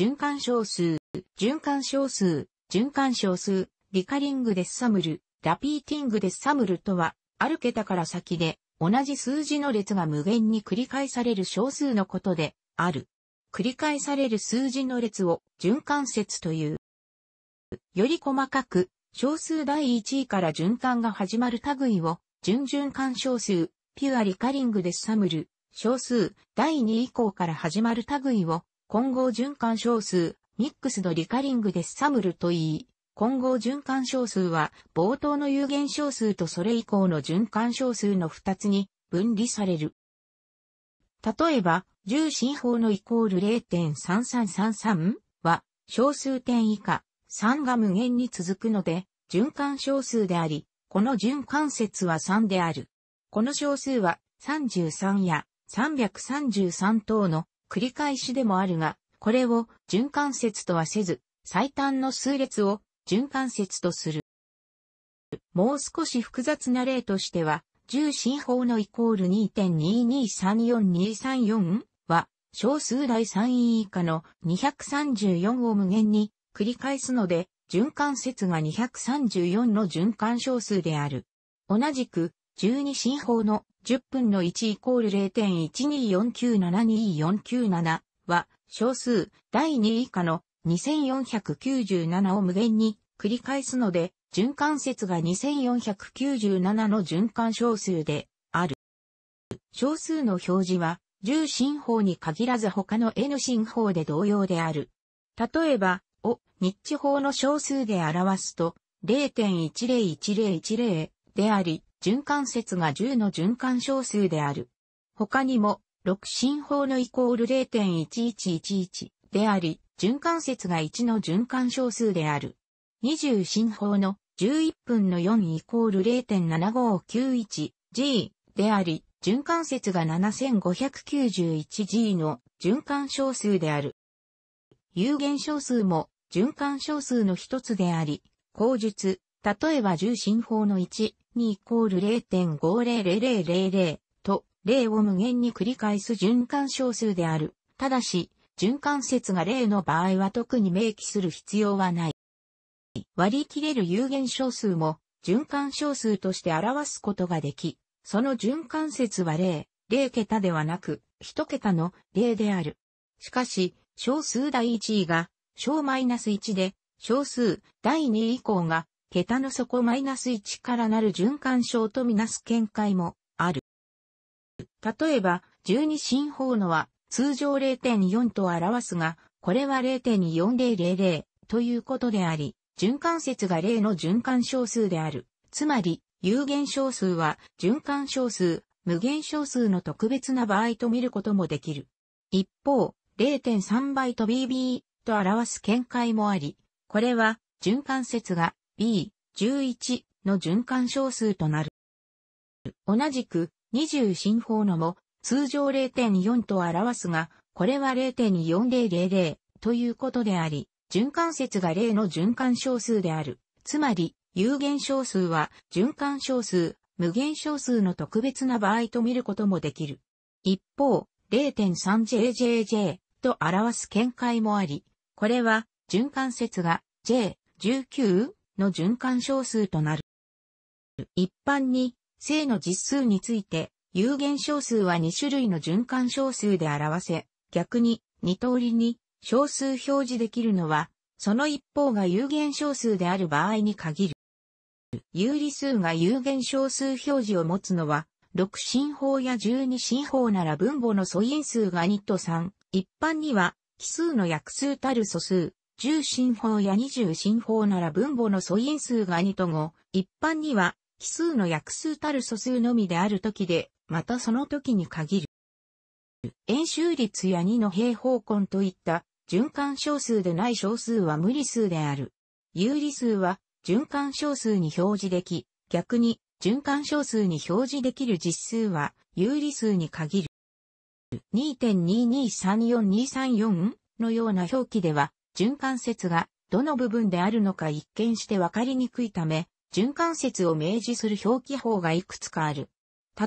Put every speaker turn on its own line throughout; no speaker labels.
循環小数、循環小数、循環小数、リカリングデッサムル、ラピーティングデッサムルとは、ある桁から先で、同じ数字の列が無限に繰り返される小数のことで、ある。繰り返される数字の列を循環節という。より細かく、小数第1位から循環が始まる類を、準循環小数、ピュアリカリングデッサムル、小数第2以降から始まる類を、混合循環小数、ミックスドリカリングデッサムルといい、混合循環小数は冒頭の有限小数とそれ以降の循環小数の2つに分離される。例えば、重心法のイコール0.3333は小数点以下3が無限に続くので循環小数であり、この循環節は3である。この小数は33や333等の繰り返しでもあるが、これを循環節とはせず、最短の数列を循環節とする。もう少し複雑な例としては、重心法のイコール2.2234234は、小数代3位以下の234を無限に繰り返すので、循環節が234の循環小数である。同じく、12進法の10分の1イコール0.124972497は小数第2以下の2497を無限に繰り返すので、循環節が2497の循環小数である。小数の表示は10進法に限らず他の N 進法で同様である。例えば、を日地法の小数で表すと0.101010であり、循環節が10の循環小数である。他にも、6進法のイコール0.1111であり、循環節が1の循環小数である。20進法の11分の4イコール 0.7591G であり、循環節が 7591G の循環小数である。有限小数も循環小数の一つであり、口述、例えば重心法の1、2イコール0.500000と0を無限に繰り返す循環小数である。ただし、循環節が0の場合は特に明記する必要はない。割り切れる有限小数も循環小数として表すことができ、その循環節は0、0桁ではなく、1桁の0である。しかし、小数第1位が小マイナス -1 で、小数第2位以降が桁の底マイナス1からなる循環症とみなす見解もある。例えば、十二進法のは通常0.4と表すが、これは0.4000ということであり、循環節が0の循環小数である。つまり、有限小数は循環小数、無限小数の特別な場合と見ることもできる。一方、0.3倍と BB と表す見解もあり、これは循環節が B、11の循環小数となる。同じく、20進法のも、通常0.4と表すが、これは0.4000ということであり、循環節が0の循環小数である。つまり、有限小数は循環小数、無限小数の特別な場合と見ることもできる。一方、0.3JJJ と表す見解もあり、これは循環節が J、19の循環小数となる。一般に、正の実数について、有限小数は2種類の循環小数で表せ、逆に、2通りに小数表示できるのは、その一方が有限小数である場合に限る。有理数が有限小数表示を持つのは、6進法や12進法なら分母の素因数が2と3。一般には、奇数の約数たる素数、10進法や20進法なら分母の素因数が2と5、一般には奇数の約数たる素数のみである時で、またその時に限る。円周率や2の平方根といった循環小数でない小数は無理数である。有理数は循環小数に表示でき、逆に循環小数に表示できる実数は有理数に限る。2.2234234のような表記では循環節がどの部分であるのか一見してわかりにくいため、循環節を明示する表記法がいくつかある。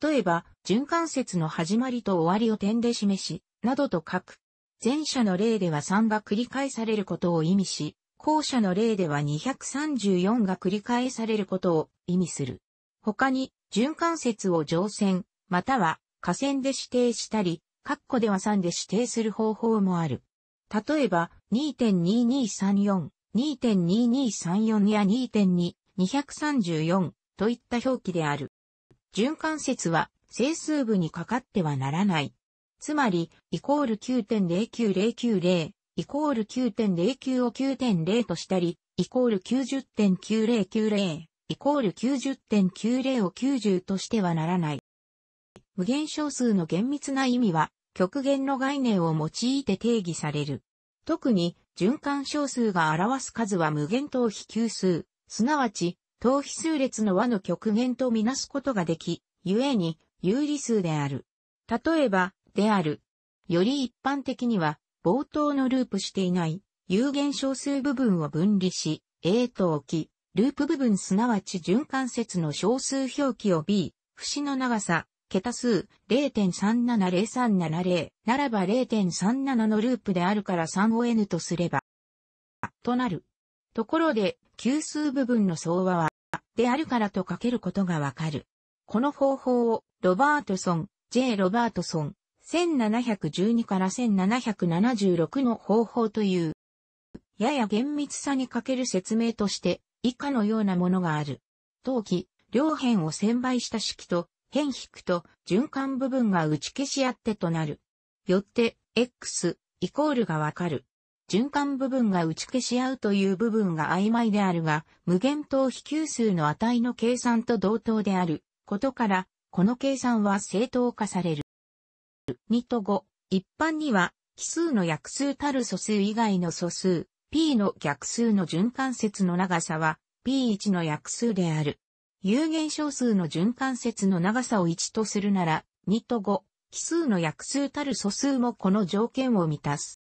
例えば、循環節の始まりと終わりを点で示し、などと書く。前者の例では3が繰り返されることを意味し、後者の例では234が繰り返されることを意味する。他に、循環節を乗船、または下線で指定したり、括弧では3で指定する方法もある。例えば、2.2234、2.2234や2.2234といった表記である。循環節は整数部にかかってはならない。つまり、イコール9.09090、イコール9.09を9.0としたり、イコール90.9090、イコール90.90を90としてはならない。無限小数の厳密な意味は、極限の概念を用いて定義される。特に循環小数が表す数は無限等比級数、すなわち等比数列の和の極限とみなすことができ、故に有理数である。例えば、である。より一般的には、冒頭のループしていない有限小数部分を分離し、A と置き、ループ部分すなわち循環節の小数表記を B、節の長さ、桁数0.370370ならば0.37のループであるから3を n とすれば、となる。ところで、級数部分の相和は、であるからと書けることがわかる。この方法を、ロバートソン、J. ロバートソン、1712から1776の方法という、やや厳密さに書ける説明として、以下のようなものがある。当期、両辺を1000倍した式と、変引くと循環部分が打ち消し合ってとなる。よって、x イコールがわかる。循環部分が打ち消し合うという部分が曖昧であるが、無限等比級数の値の計算と同等であることから、この計算は正当化される。2と5、一般には、奇数の約数たる素数以外の素数、p の逆数の循環節の長さは、p1 の約数である。有限小数の循環節の長さを1とするなら、2と5、奇数の約数たる素数もこの条件を満たす。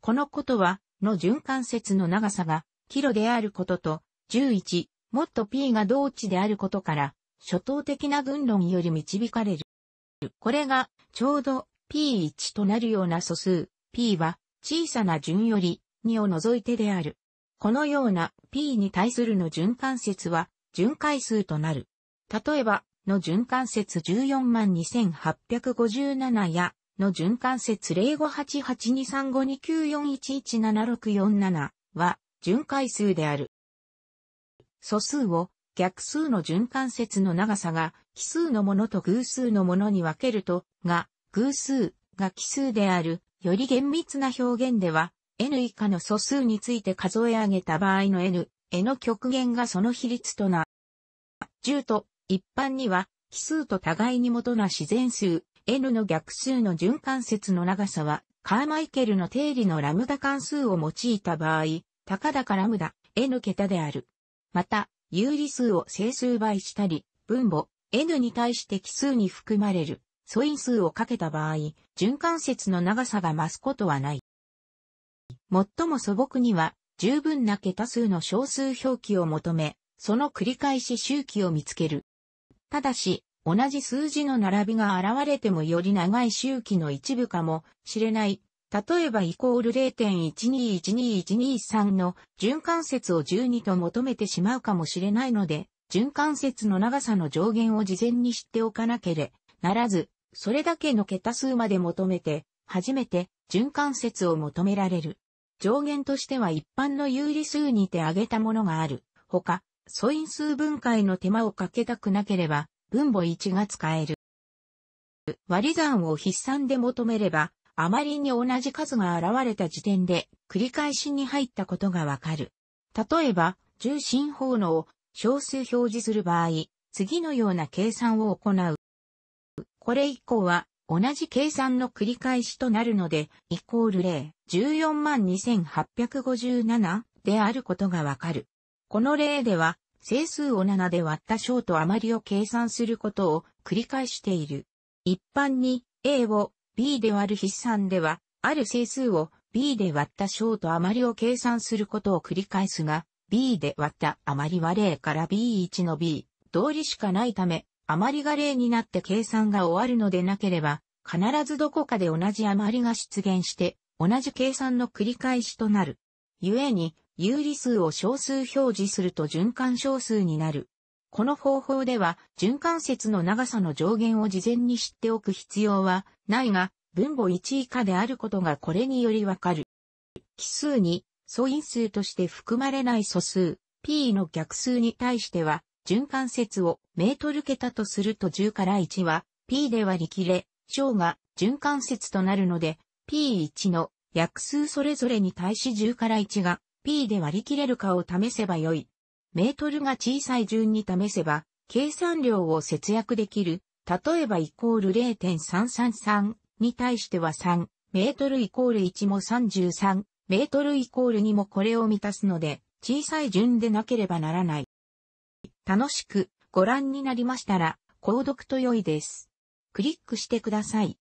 このことは、の循環節の長さが、キロであることと、11、もっと p が同値であることから、初等的な群論より導かれる。これが、ちょうど p1 となるような素数、p は、小さな順より、2を除いてである。このような p に対するの循環節は、巡回数となる。例えば、の循環節142,857や、の循環節0588235294117647は、巡回数である。素数を逆数の循環節の長さが奇数のものと偶数のものに分けると、が、偶数が奇数である、より厳密な表現では、n 以下の素数について数え上げた場合の n、への極限がその比率とな中と一般には奇数と互いに元な自然数 n の逆数の循環節の長さはカーマイケルの定理のラムダ関数を用いた場合、高かラムダ n 桁である。また、有理数を整数倍したり、分母 n に対して奇数に含まれる素因数をかけた場合、循環節の長さが増すことはない。最も素朴には、十分な桁数の小数表記を求め、その繰り返し周期を見つける。ただし、同じ数字の並びが現れてもより長い周期の一部かもしれない。例えばイコール0.1212123の循環節を12と求めてしまうかもしれないので、循環節の長さの上限を事前に知っておかなければならず、それだけの桁数まで求めて、初めて循環節を求められる。上限としては一般の有利数にて挙げたものがある。ほか、素因数分解の手間をかけたくなければ、分母1が使える。割り算を筆算で求めれば、あまりに同じ数が現れた時点で繰り返しに入ったことがわかる。例えば、重心法のを小数表示する場合、次のような計算を行う。これ以降は同じ計算の繰り返しとなるので、イコール0、142,857であることがわかる。この例では、整数を7で割った小と余りを計算することを繰り返している。一般に A を B で割る筆算では、ある整数を B で割った小と余りを計算することを繰り返すが、B で割った余りは0から B1 の B、通りしかないため、余りが0になって計算が終わるのでなければ、必ずどこかで同じ余りが出現して、同じ計算の繰り返しとなる。故に、有理数を小数表示すると循環小数になる。この方法では、循環節の長さの上限を事前に知っておく必要はないが、分母1以下であることがこれによりわかる。奇数に素因数として含まれない素数 p の逆数に対しては、循環節をメートル桁とすると10から1は p で割り切れ、小が循環節となるので、p1 の約数それぞれに対し10から1が P で割り切れるかを試せばよい。メートルが小さい順に試せば、計算量を節約できる。例えばイコール0.333に対しては3、メートルイコール1も33、メートルイコール2もこれを満たすので、小さい順でなければならない。楽しくご覧になりましたら、購読と良いです。クリックしてください。